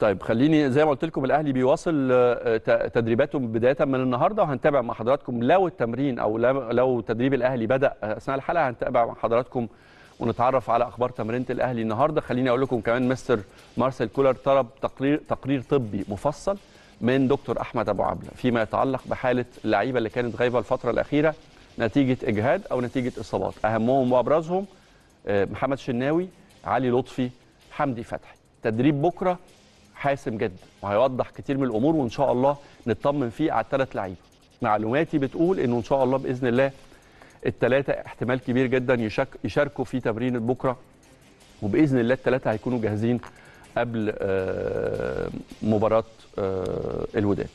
طيب خليني زي ما قلت لكم الاهلي بيواصل آه، تدريباته بدايه من النهارده وهنتابع مع حضراتكم لو التمرين او لو تدريب الاهلي بدا آه، اثناء الحلقه هنتابع مع حضراتكم ونتعرف على اخبار تمرينه الاهلي النهارده خليني اقول لكم كمان مستر مارسيل كولر طلب تقرير تقرير طبي مفصل من دكتور احمد ابو عبله فيما يتعلق بحاله اللعيبه اللي كانت غايبه الفتره الاخيره نتيجه اجهاد او نتيجه اصابات اهمهم وابرزهم آه، محمد شناوي علي لطفي حمدي فتحي تدريب بكره حاسم جدا وهيوضح كتير من الامور وان شاء الله نطمن فيه على الثلاث لعيبه معلوماتي بتقول انه ان شاء الله باذن الله الثلاثه احتمال كبير جدا يشاركوا في تمرين بكره وباذن الله الثلاثه هيكونوا جاهزين قبل آه، مباراه آه، الوداد